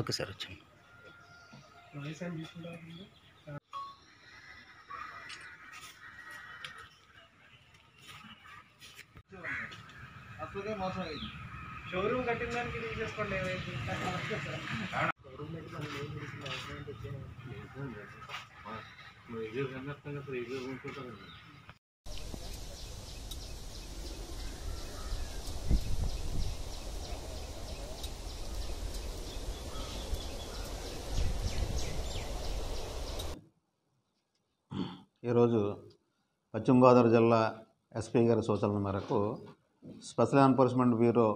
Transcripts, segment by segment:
okay sir వచ్చాను అసలుగా మోసం అయింది షోరూమ్ కట్టిన దానికి తీసేసుకోండి ఏమైంది షోరూమ్ కట్టిన ఈరోజు పశ్చిమ గోదావరి జిల్లా ఎస్పీ గారి సూచనల మేరకు special enforcement bureau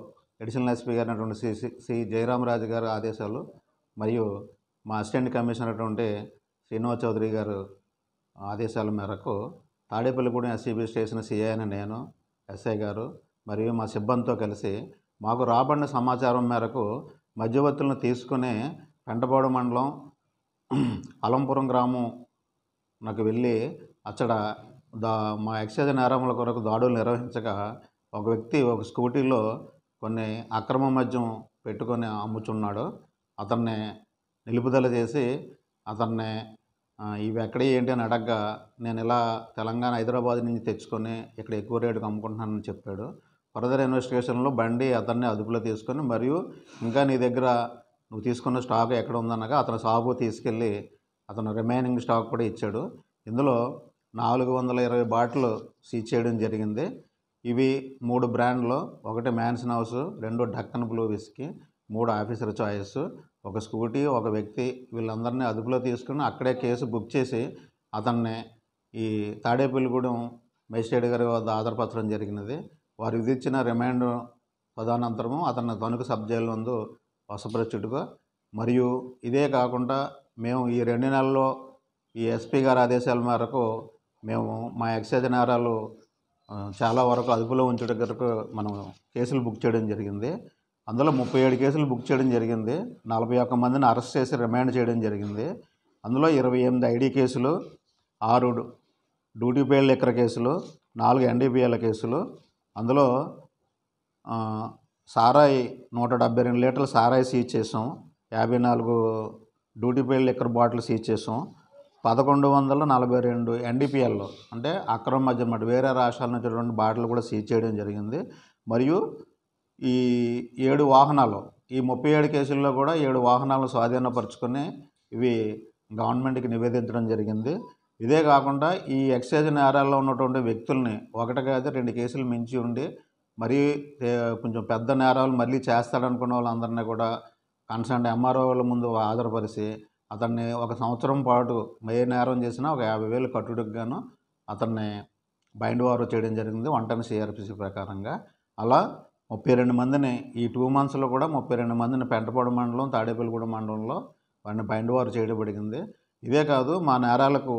additional SP గారు అయినటువంటి శ్రీ సి జయరామరాజు గారి ఆదేశాలు మరియు మా అసిస్టెంట్ కమిషనర్ అటువంటి శ్రీనివాస్ చౌదరి గారు ఆదేశాల మేరకు తాడేపల్లిగూడెం ఎస్సీబీ స్టేషన్ సిఐ అని నేను ఎస్ఐ గారు మరియు మా సిబ్బందితో కలిసి మాకు రాబడిన సమాచారం మేరకు మధ్యవర్తులను తీసుకుని పెంటపాడు మండలం అలంపురం గ్రామం నాకు వెళ్ళి అక్కడ దా మా ఎక్సైజ్ నేరముల కొరకు దాడులు నిర్వహించగా ఒక వ్యక్తి ఒక స్కూటీలో కొన్ని అక్రమ మద్యం పెట్టుకొని అమ్ముచున్నాడు అతన్ని నిలుపుదల చేసి అతన్ని ఇవి ఎక్కడ ఏంటి అని అడగగా నేను ఇలా తెలంగాణ హైదరాబాద్ నుంచి తెచ్చుకొని ఇక్కడ ఎక్కువ రేటుకు అమ్ముకుంటున్నానని చెప్పాడు ఫర్దర్ ఇన్వెస్టిగేషన్లో బండి అతన్ని అదుపులో తీసుకొని మరియు ఇంకా నీ దగ్గర నువ్వు తీసుకున్న స్టాక్ ఎక్కడ ఉందనగా అతని షాపు తీసుకెళ్ళి అతను రిమైనింగ్ స్టాక్ కూడా ఇచ్చాడు ఇందులో నాలుగు వందల ఇరవై బాటిల్ సీజ్ చేయడం జరిగింది ఇవి మూడు బ్రాండ్లు ఒకటి మ్యాన్సన్ హౌస్ రెండు డక్కన్ బ్లూ విస్కీ మూడు ఆఫీసర్ చాయిస్ ఒక స్కూటీ ఒక వ్యక్తి వీళ్ళందరినీ అదుపులో తీసుకుని అక్కడే కేసు బుక్ చేసి అతన్ని ఈ తాడేపల్లిగూడెం మెజిస్ట్రేట్ గారి వద్ద ఆధారపత్రం జరిగినది వారు విధించిన రిమాండ్ పదానంతరము అతన్ని తణుకు సబ్ జైలు నందు వసపరచుటగా మరియు ఇదే కాకుండా మేము ఈ రెండు నెలల్లో ఈ ఎస్పీ గారి ఆదేశాల మేరకు మేము మా ఎక్సైజ్ నేరాలు చాలా వరకు అదుపులో ఉంచడం దగ్గరకు మనం కేసులు బుక్ చేయడం జరిగింది అందులో ముప్పై ఏడు కేసులు బుక్ చేయడం జరిగింది నలభై ఒక్క మందిని అరెస్ట్ చేసి రిమాండ్ చేయడం జరిగింది అందులో ఇరవై ఎనిమిది ఐడి కేసులు ఆరు డ్యూటీ పేడ్ లిక్కర్ కేసులు నాలుగు ఎన్డీపీఎల్ కేసులు అందులో సారాయి నూట డెబ్బై రెండు లీటర్లు సారాయి సీజ్ చేసాం యాభై నాలుగు duty paid liquor bottle seize చేసాం పదకొండు వందల నలభై రెండు ఎన్డీపీఎల్లో అంటే అక్రమ మధ్య వేరే రాష్ట్రాల నుంచి రెండు బాటిల్ కూడా సీజ్ చేయడం జరిగింది మరియు ఈ ఏడు వాహనాలు ఈ ముప్పై ఏడు కేసుల్లో కూడా ఏడు వాహనాలను స్వాధీనపరుచుకొని ఇవి గవర్నమెంట్కి నివేదించడం జరిగింది ఇదే కాకుండా ఈ ఎక్సైజ్ నేరాల్లో ఉన్నటువంటి వ్యక్తుల్ని ఒకటి కాదు రెండు కేసులు మించి ఉండి మరీ కొంచెం పెద్ద నేరాలు మళ్ళీ చేస్తాడనుకున్న వాళ్ళందరినీ కూడా కన్సర్న్ ఎంఆర్ఓల ముందు ఆధారపరిచి అతన్ని ఒక సంవత్సరం పాటు ఏ నేరం చేసినా ఒక యాభై వేలు కట్టుడికి గాను అతన్ని బైండ్ వారు చేయడం జరిగింది వంటని సిఆర్పిసి ప్రకారంగా అలా ముప్పై రెండు మందిని ఈ టూ మంత్స్లో కూడా ముప్పై రెండు మందిని పెంటపాడు మండలం తాడేపల్లిగూడ మండలంలో వాడిని బైండ్ వారు చేయబడింది ఇదే కాదు మా నేరాలకు